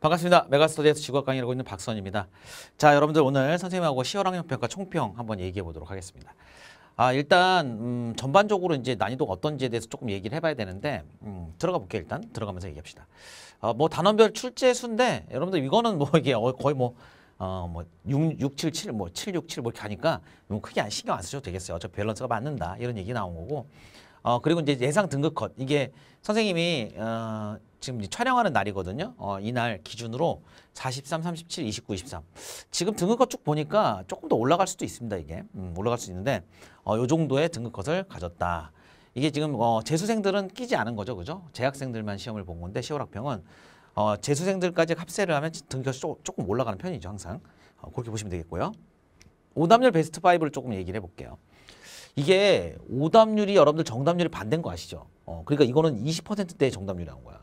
반갑습니다. 메가스터디에서 직업 강의를 하고 있는 박선입니다. 자, 여러분들 오늘 선생님하고 시어랑 학력평가 총평 한번 얘기해 보도록 하겠습니다. 아, 일단 음, 전반적으로 이제 난이도가 어떤지에 대해서 조금 얘기를 해봐야 되는데 음, 들어가 볼게요. 일단 들어가면서 얘기합시다. 어, 뭐 단원별 출제 수인데 여러분들 이거는 뭐 이게 어, 거의 뭐 어뭐 677, 뭐 767, 뭐, 뭐 이렇게 하니까 너무 뭐 크게 안 신경 안 쓰셔도 되겠어요. 어차피 밸런스가 맞는다 이런 얘기 나온 거고 어, 그리고 이제 예상 등급 컷. 이게 선생님이 어, 지금 촬영하는 날이거든요. 어, 이날 기준으로 43, 37, 29, 23. 지금 등급컷 쭉 보니까 조금 더 올라갈 수도 있습니다. 이게 음, 올라갈 수 있는데 어, 요 정도의 등급컷을 가졌다. 이게 지금 어, 재수생들은 끼지 않은 거죠, 그죠? 재학생들만 시험을 본 건데 10월 학평은 어, 재수생들까지 합세를 하면 등급이 조금 올라가는 편이죠, 항상. 어, 그렇게 보시면 되겠고요. 오답률 베스트 5를 조금 얘기를 해볼게요. 이게 오답률이 여러분들 정답률이 반대인 거 아시죠? 어, 그러니까 이거는 20%대의 정답률이 나온 거야.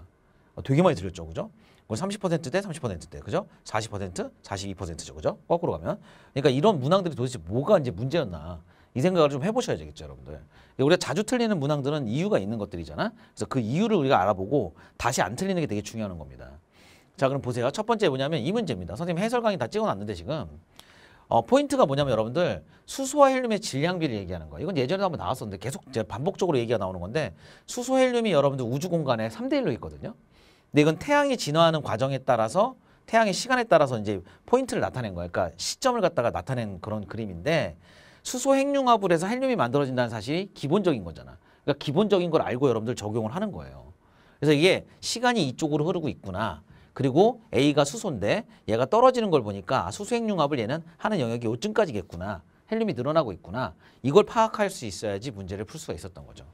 어, 되게 많이 들렸죠, 그죠? 30%대, 30%대, 그죠? 40%, 42%죠, 그죠? 거꾸로 가면. 그러니까 이런 문항들이 도대체 뭐가 이제 문제였나. 이 생각을 좀 해보셔야 되겠죠, 여러분들. 그러니까 우리가 자주 틀리는 문항들은 이유가 있는 것들이잖아. 그래서 그 이유를 우리가 알아보고 다시 안 틀리는 게 되게 중요한 겁니다. 자, 그럼 보세요. 첫 번째 뭐냐면 이 문제입니다. 선생님 해설 강의 다 찍어놨는데 지금 어, 포인트가 뭐냐면 여러분들 수소와 헬륨의 질량비를 얘기하는 거예요. 이건 예전에도 한번 나왔었는데 계속 이제 반복적으로 얘기가 나오는 건데 수소 헬륨이 여러분들 우주 공간에 3대 1로 있거든요. 근데 이건 태양이 진화하는 과정에 따라서 태양의 시간에 따라서 이제 포인트를 나타낸 거예요. 그러니까 시점을 갖다가 나타낸 그런 그림인데 수소 핵융합을 해서 헬륨이 만들어진다는 사실이 기본적인 거잖아. 그러니까 기본적인 걸 알고 여러분들 적용을 하는 거예요. 그래서 이게 시간이 이쪽으로 흐르고 있구나. 그리고 A가 수소인데 얘가 떨어지는 걸 보니까 아, 수소핵융합을 얘는 하는 영역이 5쯤까지겠구나. 헬륨이 늘어나고 있구나. 이걸 파악할 수 있어야지 문제를 풀 수가 있었던 거죠.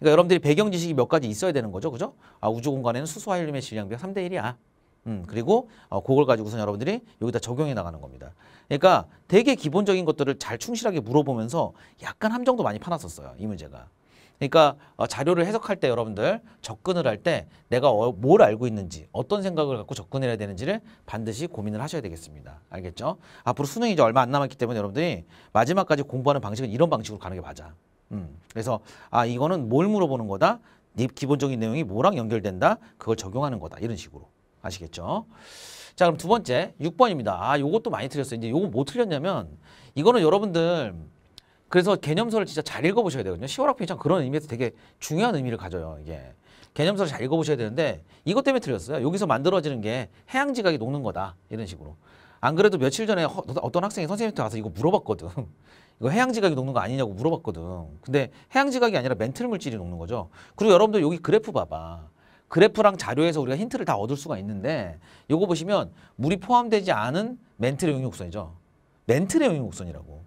그러니까 여러분들이 배경 지식이 몇 가지 있어야 되는 거죠. 그죠? 아, 우주 공간에는 수소와 헬륨의 질량비가 3대 1이야. 음, 그리고 어, 그걸 가지고선 여러분들이 여기다 적용해 나가는 겁니다. 그러니까 되게 기본적인 것들을 잘 충실하게 물어보면서 약간 함정도 많이 파놨었어요. 이 문제가. 그러니까 어, 자료를 해석할 때 여러분들 접근을 할 때 내가 어, 뭘 알고 있는지 어떤 생각을 갖고 접근해야 되는지를 반드시 고민을 하셔야 되겠습니다. 알겠죠? 앞으로 수능이 이제 얼마 안 남았기 때문에 여러분들이 마지막까지 공부하는 방식은 이런 방식으로 가는 게 맞아. 음. 그래서 아 이거는 뭘 물어보는 거다? 네 기본적인 내용이 뭐랑 연결된다? 그걸 적용하는 거다. 이런 식으로. 아시겠죠? 자 그럼 두 번째 6번입니다. 아 요것도 많이 틀렸어요. 이제 요거 뭐 틀렸냐면 이거는 여러분들 그래서 개념서를 진짜 잘 읽어보셔야 되거든요. 1월 학평이 참 그런 의미에서 되게 중요한 의미를 가져요. 이게 개념서를 잘 읽어보셔야 되는데 이것 때문에 틀렸어요. 여기서 만들어지는 게 해양지각이 녹는 거다 이런 식으로. 안 그래도 며칠 전에 허, 어떤 학생이 선생님한테 와서 이거 물어봤거든. 이거 해양지각이 녹는 거 아니냐고 물어봤거든. 근데 해양지각이 아니라 멘틀 물질이 녹는 거죠. 그리고 여러분들 여기 그래프 봐봐. 그래프랑 자료에서 우리가 힌트를 다 얻을 수가 있는데 요거 보시면 물이 포함되지 않은 멘틀의 용융선이죠 멘틀의 용융선이라고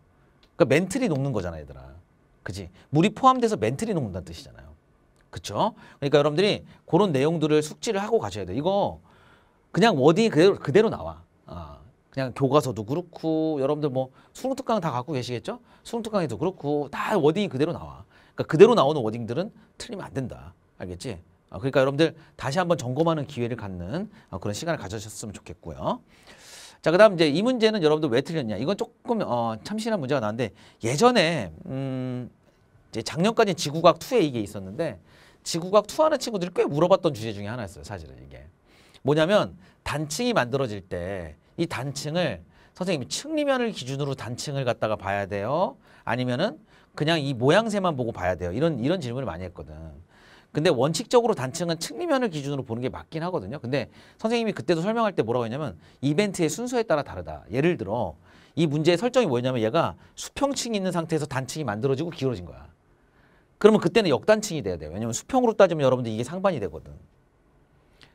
그러니까 멘틀이 녹는 거잖아 얘들아. 그지 물이 포함돼서 멘틀이 녹는다는 뜻이잖아요. 그쵸? 그러니까 여러분들이 그런 내용들을 숙지를 하고 가셔야 돼. 이거 그냥 워딩이 그대로, 그대로 나와. 아, 그냥 교과서도 그렇고 여러분들 뭐 수능 특강 다 갖고 계시겠죠? 수능 특강에도 그렇고 다 워딩이 그대로 나와. 그러니까 그대로 나오는 워딩들은 틀리면 안 된다. 알겠지? 아, 그러니까 여러분들 다시 한번 점검하는 기회를 갖는 아, 그런 시간을 가져셨으면 좋겠고요. 자, 그 다음 이제 이 문제는 여러분들 왜 틀렸냐. 이건 조금 어, 참신한 문제가 나는데 왔 예전에 음, 이제 작년까지 지구과학 2에 이게 있었는데 지구과학 2 하는 친구들이 꽤 물어봤던 주제 중에 하나였어요. 사실은 이게. 뭐냐면 단층이 만들어질 때 이 단층을 선생님 측리면을 기준으로 단층을 갖다가 봐야 돼요. 아니면은 그냥 이 모양새만 보고 봐야 돼요. 이런 이런 질문을 많이 했거든. 근데 원칙적으로 단층은 측리면을 기준으로 보는 게 맞긴 하거든요. 근데 선생님이 그때도 설명할 때 뭐라고 했냐면 이벤트의 순서에 따라 다르다. 예를 들어 이 문제의 설정이 뭐냐면 였 얘가 수평층이 있는 상태에서 단층이 만들어지고 기울어진 거야. 그러면 그때는 역단층이 돼야 돼요. 왜냐면 수평으로 따지면 여러분들 이게 상반이 되거든.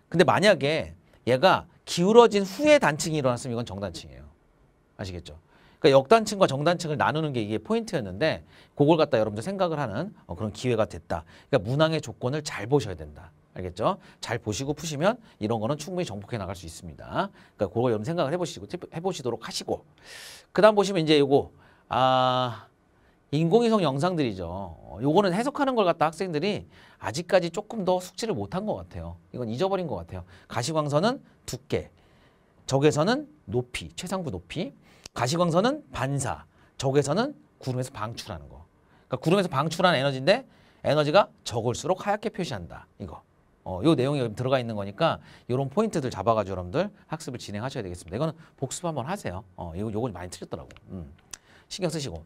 근데 만약에 얘가 기울어진 후에 단층이 일어났으면 이건 정단층이에요. 아시겠죠? 그러니까 역단층과 정단층을 나누는 게 이게 포인트였는데 그걸 갖다 여러분들 생각을 하는 어, 그런 기회가 됐다. 그러니까 문항의 조건을 잘 보셔야 된다. 알겠죠? 잘 보시고 푸시면 이런 거는 충분히 정복해 나갈 수 있습니다. 그러니까 그걸 여러분 생각을 해보시고 해보시도록 하시고 그다음 보시면 이제 이거아 인공위성 영상들이죠. 어, 요거는 해석하는 걸 갖다 학생들이 아직까지 조금 더 숙지를 못한 것 같아요. 이건 잊어버린 것 같아요. 가시광선은 두께, 적외선은 높이, 최상부 높이, 가시광선은 반사, 적외선은 구름에서 방출하는 거. 그러니까 구름에서 방출하는 에너지인데 에너지가 적을수록 하얗게 표시한다. 이거. 어, 요 내용이 들어가 있는 거니까 요런 포인트들 잡아가지고 여러분들 학습을 진행하셔야 되겠습니다. 이거는 복습 한번 하세요. 어, 이거 요건 많이 틀렸더라고. 음. 신경 쓰시고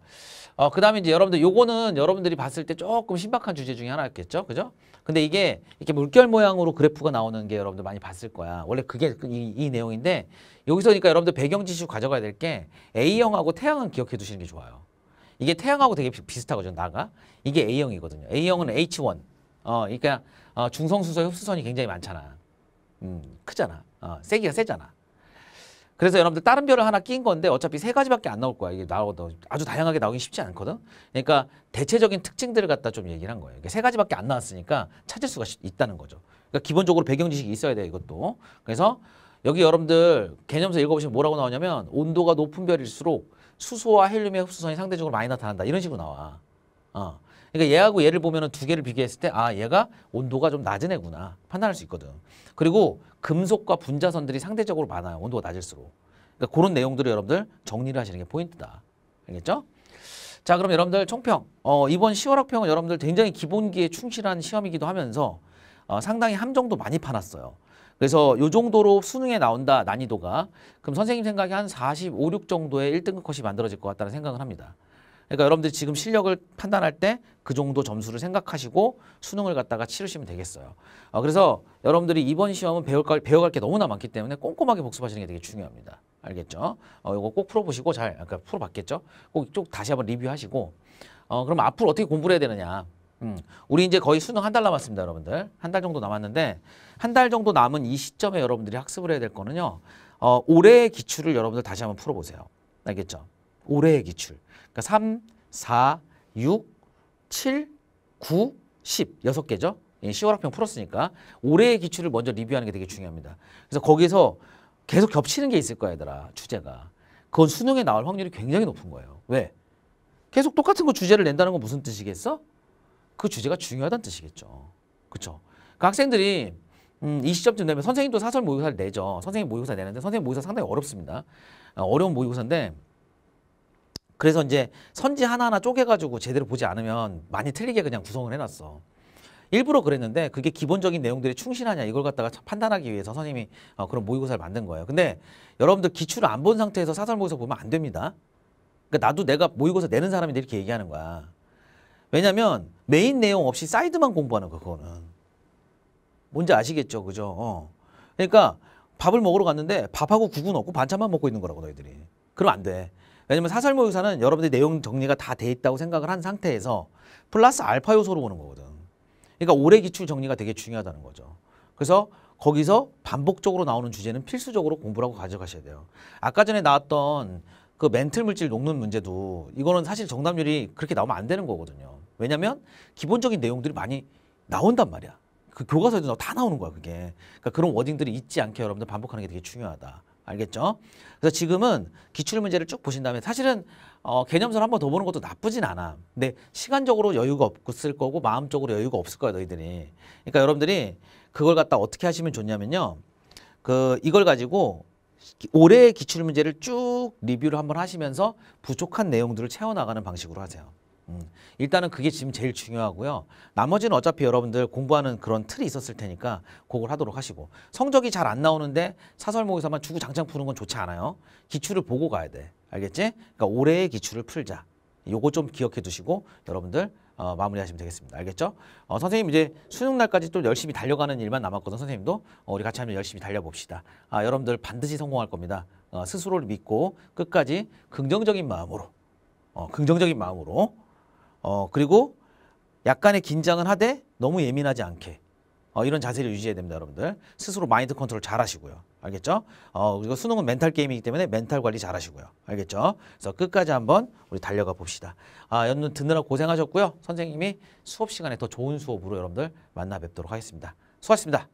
어, 그 다음에 이제 여러분들 요거는 여러분들이 봤을 때 조금 신박한 주제 중에 하나였겠죠 그죠 근데 이게 이렇게 물결 모양으로 그래프가 나오는 게 여러분들 많이 봤을 거야 원래 그게 이, 이 내용인데 여기서 그러니까 여러분들 배경지수 가져가야 될 게 A형하고 태양은 기억해 두시는 게 좋아요 이게 태양하고 되게 비슷하거든요 나가 이게 A형이거든요 A형은 H1 어 그러니까 어, 중성수소 흡수선이 굉장히 많잖아 음 크잖아 어, 세기가 세잖아 그래서 여러분들 다른 별을 하나 낀 건데 어차피 세 가지밖에 안 나올 거야. 이게 나오도 아주 다양하게 나오긴 쉽지 않거든. 그러니까 대체적인 특징들을 갖다 좀 얘기를 한 거예요. 이게 세 가지밖에 안 나왔으니까 찾을 수가 있다는 거죠. 그러니까 기본적으로 배경 지식이 있어야 돼요. 이것도. 그래서 여기 여러분들 개념서 읽어보시면 뭐라고 나오냐면 온도가 높은 별일수록 수소와 헬륨의 흡수성이 상대적으로 많이 나타난다. 이런 식으로 나와. 어. 그러니까 얘하고 얘를 보면 두 개를 비교했을 때 아 얘가 온도가 좀 낮은 애구나 판단할 수 있거든. 그리고 금속과 분자선들이 상대적으로 많아요. 온도가 낮을수록. 그러니까 그런 내용들을 여러분들 정리를 하시는 게 포인트다. 알겠죠? 자 그럼 여러분들 총평 어, 이번 10월 학평은 여러분들 굉장히 기본기에 충실한 시험이기도 하면서 어, 상당히 함정도 많이 파놨어요. 그래서 요 정도로 수능에 나온다 난이도가 그럼 선생님 생각에 한 45, 6 정도의 1등급 컷이 만들어질 것 같다는 생각을 합니다. 그러니까 여러분들이 지금 실력을 판단할 때 그 정도 점수를 생각하시고 수능을 갖다가 치르시면 되겠어요. 어, 그래서 여러분들이 이번 시험은 배울 걸, 배워갈 게 너무나 많기 때문에 꼼꼼하게 복습하시는 게 되게 중요합니다. 알겠죠? 어, 이거 꼭 풀어보시고 잘, 그러니까 풀어봤겠죠? 꼭쭉 다시 한번 리뷰하시고, 어, 그럼 앞으로 어떻게 공부를 해야 되느냐. 음, 우리 이제 거의 수능 한 달 남았습니다, 여러분들. 한 달 정도 남았는데, 한 달 정도 남은 이 시점에 여러분들이 학습을 해야 될 거는요, 어, 올해의 기출을 여러분들 다시 한번 풀어보세요. 알겠죠? 올해의 기출. 그러니까 3, 4, 6, 7, 9, 10 여섯 개죠. 10월 예, 학평 풀었으니까 올해의 기출을 먼저 리뷰하는 게 되게 중요합니다. 그래서 거기서 계속 겹치는 게 있을 거야 얘들아 주제가. 그건 수능에 나올 확률이 굉장히 높은 거예요. 왜? 계속 똑같은 거 주제를 낸다는 건 무슨 뜻이겠어? 그 주제가 중요하다는 뜻이겠죠. 그렇죠? 그 학생들이 음, 이 시점쯤 되면 선생님도 사설 모의고사를 내죠. 선생님 모의고사 내는데 선생님 모의고사 상당히 어렵습니다. 아, 어려운 모의고사인데 그래서 이제 선지 하나하나 쪼개가지고 제대로 보지 않으면 많이 틀리게 그냥 구성을 해놨어. 일부러 그랬는데 그게 기본적인 내용들이 충실하냐 이걸 갖다가 판단하기 위해서 선생님이 어, 그런 모의고사를 만든 거예요. 근데 여러분들 기출을 안 본 상태에서 사설 모의고사 보면 안 됩니다. 그러니까 나도 내가 모의고사 내는 사람인데 이렇게 얘기하는 거야. 왜냐면 메인 내용 없이 사이드만 공부하는 거 그거는. 뭔지 아시겠죠? 그죠? 어. 그러니까 밥을 먹으러 갔는데 밥하고 국은 없고 반찬만 먹고 있는 거라고 너희들이. 그럼 안 돼. 왜냐면 사설 모의사는 여러분들 내용 정리가 다 돼 있다고 생각을 한 상태에서 플러스 알파 요소로 보는 거거든. 그러니까 올해 기출 정리가 되게 중요하다는 거죠. 그래서 거기서 반복적으로 나오는 주제는 필수적으로 공부라고 가져가셔야 돼요. 아까 전에 나왔던 그 멘틀 물질 녹는 문제도 이거는 사실 정답률이 그렇게 나오면 안 되는 거거든요. 왜냐면 기본적인 내용들이 많이 나온단 말이야. 그 교과서에도 다 나오는 거야, 그게. 그러니까 그런 워딩들이 있지 않게 여러분들 반복하는 게 되게 중요하다. 알겠죠? 그래서 지금은 기출문제를 쭉 보신 다음에 사실은 어, 개념서를 한번 더 보는 것도 나쁘진 않아. 근데 시간적으로 여유가 없을 거고 마음적으로 여유가 없을 거야 너희들이. 그러니까 여러분들이 그걸 갖다 어떻게 하시면 좋냐면요. 그 이걸 가지고 올해의 기출문제를 쭉 리뷰를 한번 하시면서 부족한 내용들을 채워나가는 방식으로 하세요. 음, 일단은 그게 지금 제일 중요하고요. 나머지는 어차피 여러분들 공부하는 그런 틀이 있었을 테니까 그걸 하도록 하시고 성적이 잘 안 나오는데 사설모의사만 주구장창 푸는 건 좋지 않아요. 기출을 보고 가야 돼. 알겠지? 그러니까 올해의 기출을 풀자. 요거 좀 기억해 두시고 여러분들 어, 마무리하시면 되겠습니다. 알겠죠? 어, 선생님 이제 수능 날까지 또 열심히 달려가는 일만 남았거든 선생님도 어, 우리 같이 한번 열심히 달려봅시다. 아, 여러분들 반드시 성공할 겁니다. 어, 스스로를 믿고 끝까지 긍정적인 마음으로 어, 긍정적인 마음으로 어, 그리고 약간의 긴장은 하되 너무 예민하지 않게 어, 이런 자세를 유지해야 됩니다, 여러분들. 스스로 마인드 컨트롤 잘 하시고요. 알겠죠? 어, 그리고 수능은 멘탈 게임이기 때문에 멘탈 관리 잘 하시고요. 알겠죠? 그래서 끝까지 한번 우리 달려가 봅시다. 아, 연 n 듣느라 고생하셨고요. 선생님이 수업 시간에 더 좋은 수업으로 여러분들 만나 뵙도록 하겠습니다. 수고하셨습니다.